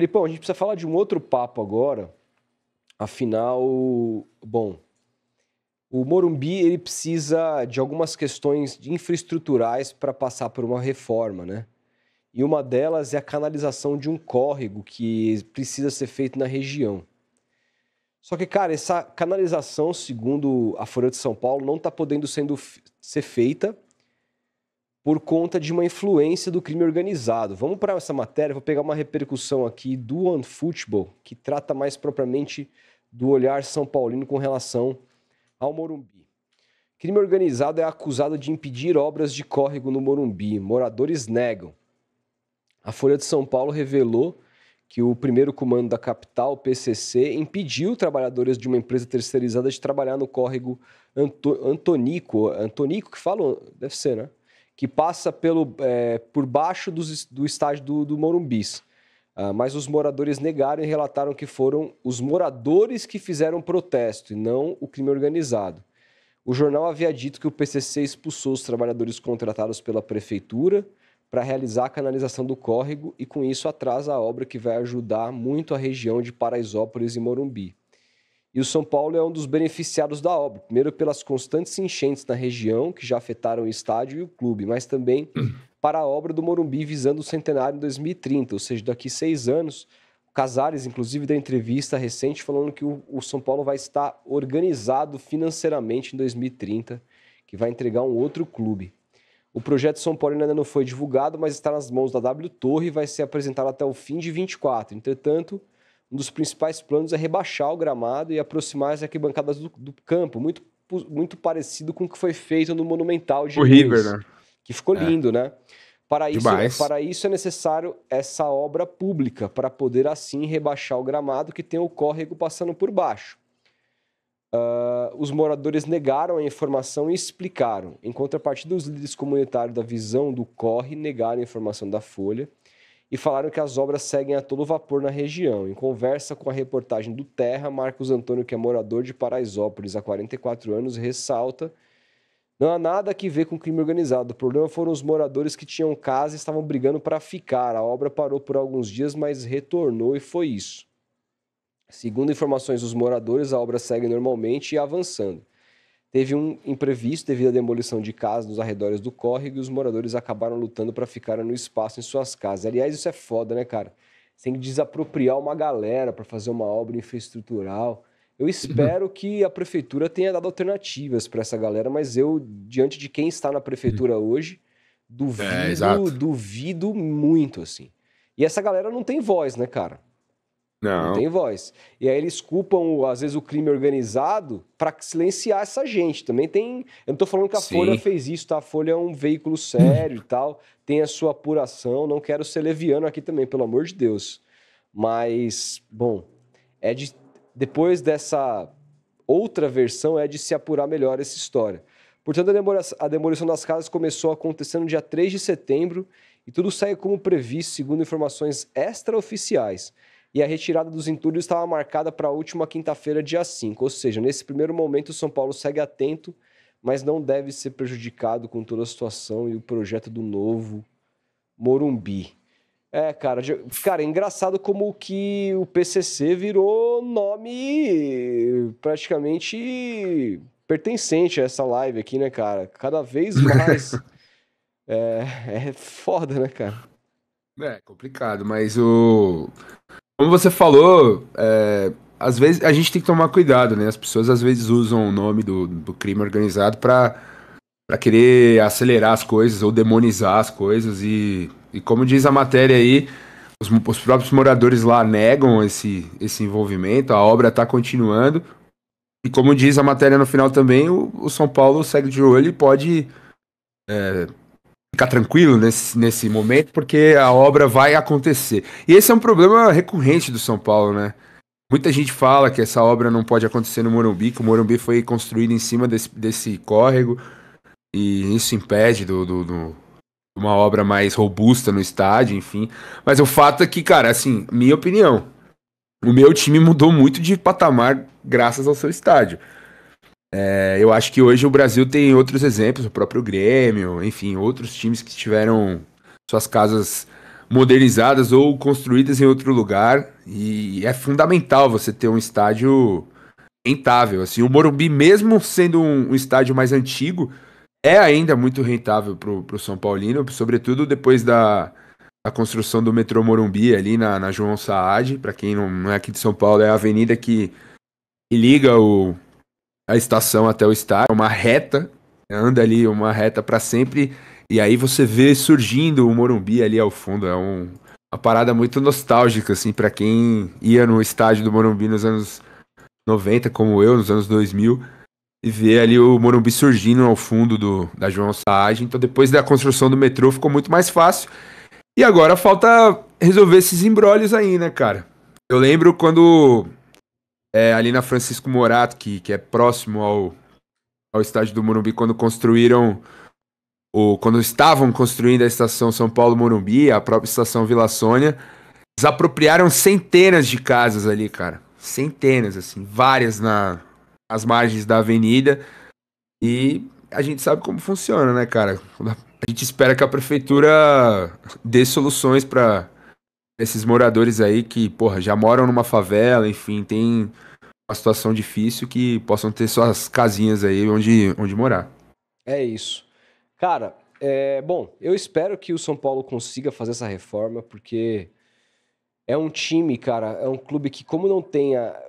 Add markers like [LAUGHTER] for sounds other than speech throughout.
Felipão, a gente precisa falar de um outro papo agora. Afinal, bom, o Morumbi ele precisa de algumas questões de infraestruturais para passar por uma reforma, né? E uma delas é a canalização de um córrego que precisa ser feito na região. Só que, cara, essa canalização, segundo a Folha de São Paulo, não está podendo sendo, ser feita por conta de uma influência do crime organizado. Vamos para essa matéria, vou pegar uma repercussão aqui do OneFootball, que trata mais propriamente do olhar são paulino com relação ao Morumbi. Crime organizado é acusado de impedir obras de córrego no Morumbi. Moradores negam. A Folha de São Paulo revelou que o primeiro comando da capital, PCC, impediu trabalhadores de uma empresa terceirizada de trabalhar no córrego Anto Antonico. Antonico que falam? Deve ser, né? que passa pelo, é, por baixo dos, do estádio do, do Morumbis. Ah, mas os moradores negaram e relataram que foram os moradores que fizeram protesto e não o crime organizado. O jornal havia dito que o PCC expulsou os trabalhadores contratados pela prefeitura para realizar a canalização do córrego e, com isso, atrasa a obra que vai ajudar muito a região de Paraisópolis e Morumbi. E o São Paulo é um dos beneficiados da obra, primeiro pelas constantes enchentes na região que já afetaram o estádio e o clube, mas também uhum. para a obra do Morumbi visando o centenário em 2030, ou seja, daqui seis anos. O Casares, inclusive, da entrevista recente, falando que o, São Paulo vai estar organizado financeiramente em 2030, que vai entregar um outro clube. O projeto São Paulo ainda não foi divulgado, mas está nas mãos da W Torre e vai ser apresentado até o fim de 24. Entretanto, um dos principais planos é rebaixar o gramado e aproximar as arquibancadas do, do campo, muito, muito parecido com o que foi feito no Monumental de o River, né? que ficou é. lindo, né? Para isso, Demais. para isso é necessário essa obra pública, para poder assim rebaixar o gramado que tem o córrego passando por baixo. Uh, os moradores negaram a informação e explicaram. Em contrapartida, os líderes comunitários da visão do Corre negaram a informação da Folha e falaram que as obras seguem a todo vapor na região. Em conversa com a reportagem do Terra, Marcos Antônio, que é morador de Paraisópolis há 44 anos, ressalta não há nada que ver com crime organizado. O problema foram os moradores que tinham casa e estavam brigando para ficar. A obra parou por alguns dias, mas retornou e foi isso. Segundo informações dos moradores, a obra segue normalmente e avançando. Teve um imprevisto devido à demolição de casas nos arredores do córrego e os moradores acabaram lutando para ficarem no espaço em suas casas. Aliás, isso é foda, né, cara? Você tem que desapropriar uma galera para fazer uma obra infraestrutural. Eu espero [LAUGHS] que a prefeitura tenha dado alternativas para essa galera, mas eu, diante de quem está na prefeitura hum. hoje, duvido, é, duvido muito, assim. E essa galera não tem voz, né, cara? Não. não tem voz. E aí eles culpam, às vezes, o crime organizado para silenciar essa gente. Também tem. Eu não tô falando que a Sim. Folha fez isso, tá? A Folha é um veículo sério e tal, tem a sua apuração. Não quero ser leviano aqui também, pelo amor de Deus. Mas, bom, é de. Depois dessa outra versão, é de se apurar melhor essa história. Portanto, a demolição das casas começou acontecendo no dia 3 de setembro e tudo segue como previsto, segundo informações extraoficiais e a retirada dos entulhos estava marcada para a última quinta-feira, dia 5. Ou seja, nesse primeiro momento, o São Paulo segue atento, mas não deve ser prejudicado com toda a situação e o projeto do novo Morumbi. É, cara, cara, é engraçado como que o PCC virou nome praticamente pertencente a essa live aqui, né, cara? Cada vez mais. [LAUGHS] é, é foda, né, cara? É complicado, mas o. Como você falou, é, às vezes a gente tem que tomar cuidado, né? As pessoas às vezes usam o nome do, do crime organizado para querer acelerar as coisas ou demonizar as coisas e, e como diz a matéria aí, os, os próprios moradores lá negam esse, esse envolvimento, a obra está continuando. E como diz a matéria no final também, o, o São Paulo segue de olho e pode é, ficar tranquilo nesse, nesse momento, porque a obra vai acontecer. E esse é um problema recorrente do São Paulo, né? Muita gente fala que essa obra não pode acontecer no Morumbi, que o Morumbi foi construído em cima desse, desse córrego, e isso impede do, do, do uma obra mais robusta no estádio, enfim. Mas o fato é que, cara, assim, minha opinião, o meu time mudou muito de patamar graças ao seu estádio. É, eu acho que hoje o Brasil tem outros exemplos, o próprio Grêmio, enfim, outros times que tiveram suas casas modernizadas ou construídas em outro lugar. E é fundamental você ter um estádio rentável. Assim, o Morumbi, mesmo sendo um, um estádio mais antigo, é ainda muito rentável para o São Paulino, sobretudo depois da, da construção do metrô Morumbi ali na, na João Saad. Para quem não, não, é aqui de São Paulo, é a avenida que, que liga o a estação até o estádio, uma reta, anda ali uma reta para sempre, e aí você vê surgindo o Morumbi ali ao fundo, é um, uma parada muito nostálgica, assim, para quem ia no estádio do Morumbi nos anos 90, como eu, nos anos 2000, e ver ali o Morumbi surgindo ao fundo do, da João Saad. Então, depois da construção do metrô, ficou muito mais fácil. E agora falta resolver esses embrólios aí, né, cara? Eu lembro quando é, ali na Francisco Morato, que, que é próximo ao, ao estádio do Morumbi, quando construíram, o quando estavam construindo a estação São Paulo-Morumbi, a própria estação Vila Sônia, desapropriaram centenas de casas ali, cara. Centenas, assim, várias na, nas margens da avenida. E a gente sabe como funciona, né, cara? A gente espera que a prefeitura dê soluções para esses moradores aí que, porra, já moram numa favela, enfim, tem uma situação difícil que possam ter suas casinhas aí onde, onde morar. É isso. Cara, é, bom, eu espero que o São Paulo consiga fazer essa reforma, porque é um time, cara, é um clube que, como não tem a,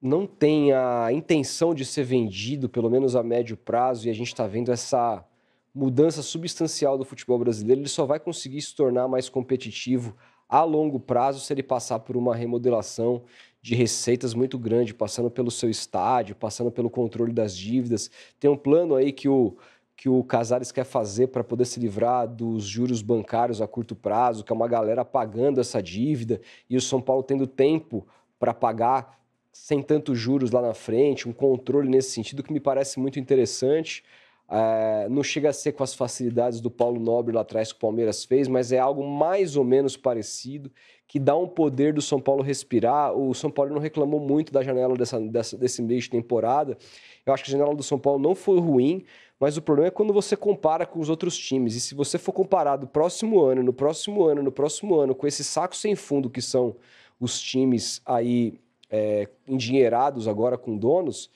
não tem a intenção de ser vendido, pelo menos a médio prazo, e a gente está vendo essa mudança substancial do futebol brasileiro, ele só vai conseguir se tornar mais competitivo a longo prazo, se ele passar por uma remodelação de receitas muito grande, passando pelo seu estádio, passando pelo controle das dívidas. Tem um plano aí que o que o Casares quer fazer para poder se livrar dos juros bancários a curto prazo, que é uma galera pagando essa dívida e o São Paulo tendo tempo para pagar sem tantos juros lá na frente, um controle nesse sentido que me parece muito interessante. É, não chega a ser com as facilidades do Paulo Nobre lá atrás que o Palmeiras fez, mas é algo mais ou menos parecido, que dá um poder do São Paulo respirar. O São Paulo não reclamou muito da janela dessa, dessa, desse mês de temporada. Eu acho que a janela do São Paulo não foi ruim, mas o problema é quando você compara com os outros times. E se você for comparado próximo ano, no próximo ano, no próximo ano, com esse saco sem fundo que são os times aí é, endinheirados agora com donos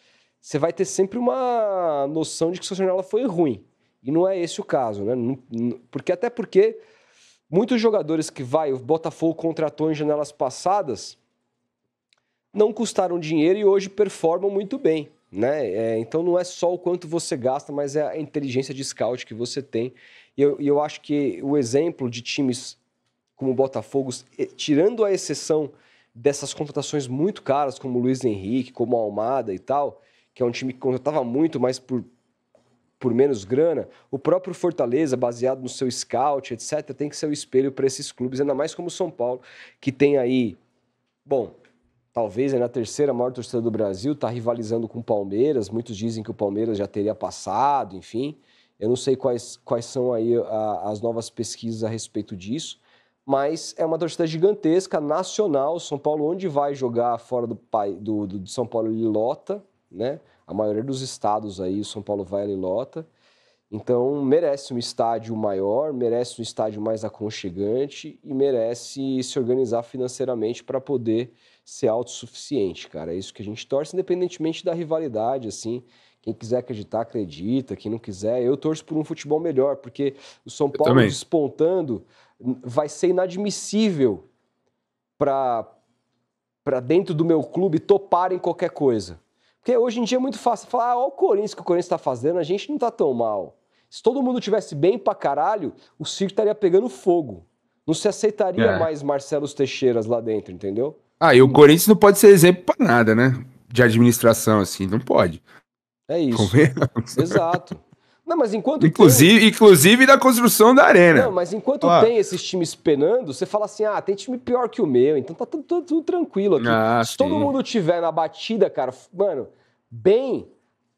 você vai ter sempre uma noção de que sua janela foi ruim. E não é esse o caso, né? Porque até porque muitos jogadores que vai, o Botafogo contratou em janelas passadas, não custaram dinheiro e hoje performam muito bem. Né? É, então não é só o quanto você gasta, mas é a inteligência de scout que você tem. E eu, eu acho que o exemplo de times como o Botafogo, tirando a exceção dessas contratações muito caras, como o Luiz Henrique, como a Almada e tal, que é um time que contratava muito, mas por, por menos grana, o próprio Fortaleza, baseado no seu scout, etc., tem que ser o espelho para esses clubes, ainda mais como o São Paulo, que tem aí, bom, talvez é na terceira maior torcida do Brasil, está rivalizando com o Palmeiras. Muitos dizem que o Palmeiras já teria passado, enfim. Eu não sei quais, quais são aí a, as novas pesquisas a respeito disso, mas é uma torcida gigantesca, nacional. São Paulo, onde vai jogar fora do, do, do São Paulo, ele lota né? A maioria dos estados aí, São Paulo vai e lota. Então, merece um estádio maior, merece um estádio mais aconchegante e merece se organizar financeiramente para poder ser autossuficiente, cara. É isso que a gente torce, independentemente da rivalidade, assim. Quem quiser acreditar, acredita. Quem não quiser, eu torço por um futebol melhor, porque o São Paulo despontando vai ser inadmissível para dentro do meu clube toparem qualquer coisa. Porque hoje em dia é muito fácil falar, ah, olha o Corinthians que o Corinthians está fazendo, a gente não está tão mal. Se todo mundo tivesse bem pra caralho, o circo estaria pegando fogo. Não se aceitaria é. mais Marcelo Teixeiras lá dentro, entendeu? Ah, e o Corinthians não pode ser exemplo pra nada, né? De administração, assim, não pode. É isso. Exato. Não, mas enquanto inclusive, tem... inclusive da construção da arena. Não, mas enquanto ah. tem esses times penando, você fala assim: ah, tem time pior que o meu, então tá tudo, tudo, tudo tranquilo aqui. Ah, Se sim. todo mundo tiver na batida, cara, mano, bem,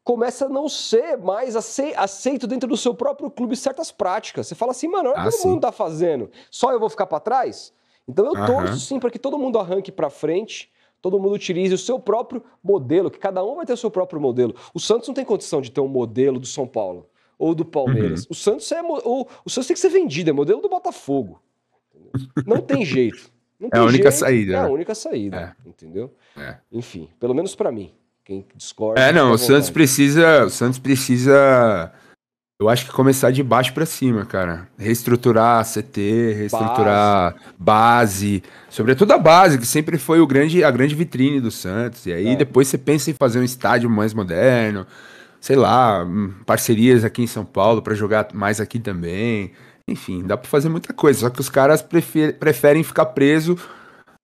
começa a não ser mais aceito dentro do seu próprio clube certas práticas. Você fala assim, mano, olha ah, todo mundo tá fazendo, só eu vou ficar para trás? Então eu uhum. torço sim para que todo mundo arranque para frente, todo mundo utilize o seu próprio modelo, que cada um vai ter o seu próprio modelo. O Santos não tem condição de ter um modelo do São Paulo ou do Palmeiras. Uhum. O Santos é o, o Santos tem que ser vendido, é modelo do Botafogo. Não tem jeito. Não [LAUGHS] é a única jeito, saída. É a né? única saída, é. entendeu? É. Enfim, pelo menos para mim. Quem discorda. É, não, o Santos precisa, o Santos precisa eu acho que começar de baixo para cima, cara. Reestruturar a CT, reestruturar base. base. sobretudo a base, que sempre foi o grande, a grande vitrine do Santos. E aí é. depois você pensa em fazer um estádio mais moderno, sei lá, hum, parcerias aqui em São Paulo para jogar mais aqui também. Enfim, dá para fazer muita coisa, só que os caras preferem ficar preso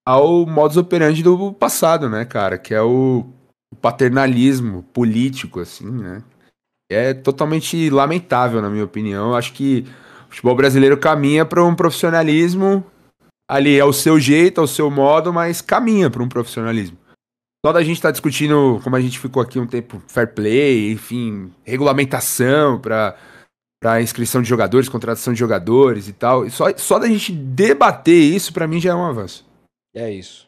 ao modus operandi do passado, né, cara, que é o paternalismo político assim, né? É totalmente lamentável na minha opinião. acho que o futebol brasileiro caminha para um profissionalismo ali é o seu jeito, ao é seu modo, mas caminha para um profissionalismo. Só da gente estar tá discutindo, como a gente ficou aqui um tempo, fair play, enfim, regulamentação para para inscrição de jogadores, contratação de jogadores e tal. E só, só da gente debater isso, para mim já é um avanço. É isso.